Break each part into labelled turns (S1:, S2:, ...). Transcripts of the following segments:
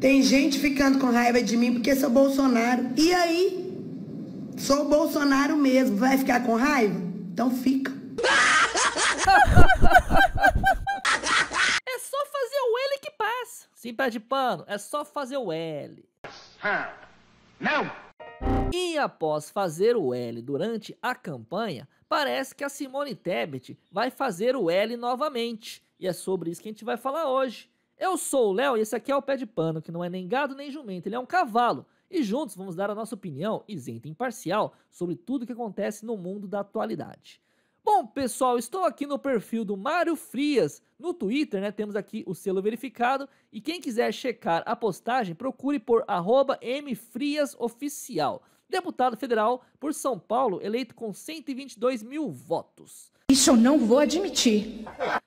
S1: Tem gente ficando com raiva de mim porque sou Bolsonaro. E aí? Sou Bolsonaro mesmo. Vai ficar com raiva? Então fica. É só fazer o L que passa. Sim, pé de pano, é só fazer o L. Não! E após fazer o L durante a campanha, parece que a Simone Tebet vai fazer o L novamente. E é sobre isso que a gente vai falar hoje. Eu sou o Léo e esse aqui é o Pé de Pano, que não é nem gado nem jumento, ele é um cavalo. E juntos vamos dar a nossa opinião, isenta e imparcial, sobre tudo que acontece no mundo da atualidade. Bom, pessoal, estou aqui no perfil do Mário Frias. No Twitter, né, temos aqui o selo verificado. E quem quiser checar a postagem, procure por mfriasoficial. Deputado federal por São Paulo, eleito com 122 mil votos. Isso eu não vou admitir.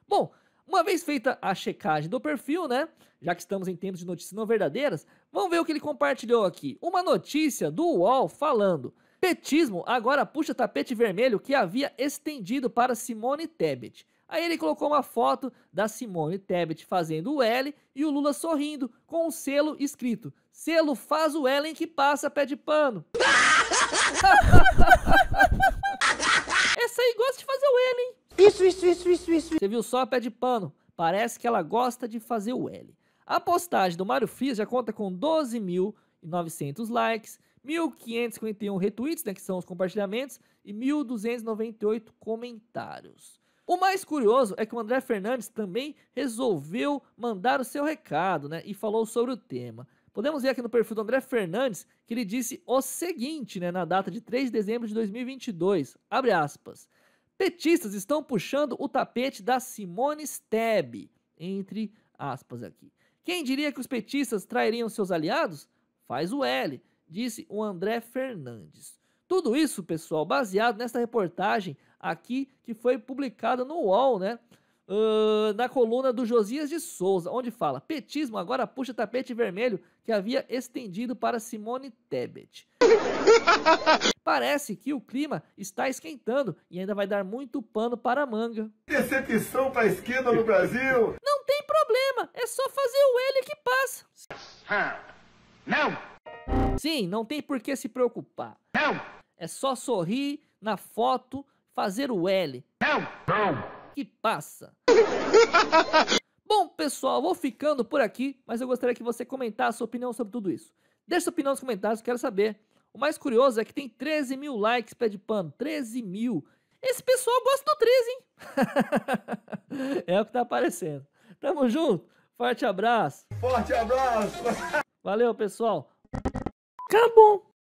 S1: Bom, uma vez feita a checagem do perfil, né? Já que estamos em tempos de notícias não verdadeiras, vamos ver o que ele compartilhou aqui. Uma notícia do UOL falando: Petismo agora puxa tapete vermelho que havia estendido para Simone Tebet. Aí ele colocou uma foto da Simone Tebet fazendo o L e o Lula sorrindo com um selo escrito: Selo faz o L em que passa pé de pano. Você viu só a pé de pano? Parece que ela gosta de fazer o L. A postagem do Mário Frias já conta com 12.900 likes, 1.551 retweets, né, que são os compartilhamentos, e 1.298 comentários. O mais curioso é que o André Fernandes também resolveu mandar o seu recado né, e falou sobre o tema. Podemos ver aqui no perfil do André Fernandes que ele disse o seguinte né, na data de 3 de dezembro de 2022, abre aspas, Petistas estão puxando o tapete da Simone Stebb, entre aspas aqui. Quem diria que os petistas trairiam seus aliados? Faz o L, disse o André Fernandes. Tudo isso, pessoal, baseado nesta reportagem aqui que foi publicada no UOL, né? Uh, na coluna do Josias de Souza, onde fala: Petismo agora puxa tapete vermelho que havia estendido para Simone Tebet. Parece que o clima está esquentando e ainda vai dar muito pano para a manga. Decepção para a esquerda no Brasil! Não tem problema, é só fazer o L que passa. Não! Sim, não tem por que se preocupar. Não! É só sorrir na foto, fazer o L. Não! Não! Que passa. Bom, pessoal, vou ficando por aqui, mas eu gostaria que você comentasse sua opinião sobre tudo isso. Deixe sua opinião nos comentários, quero saber. O mais curioso é que tem 13 mil likes, pé de pano. 13 mil. Esse pessoal gosta do 13, hein? é o que tá aparecendo. Tamo junto. Forte abraço. Forte abraço. Valeu, pessoal. Acabou.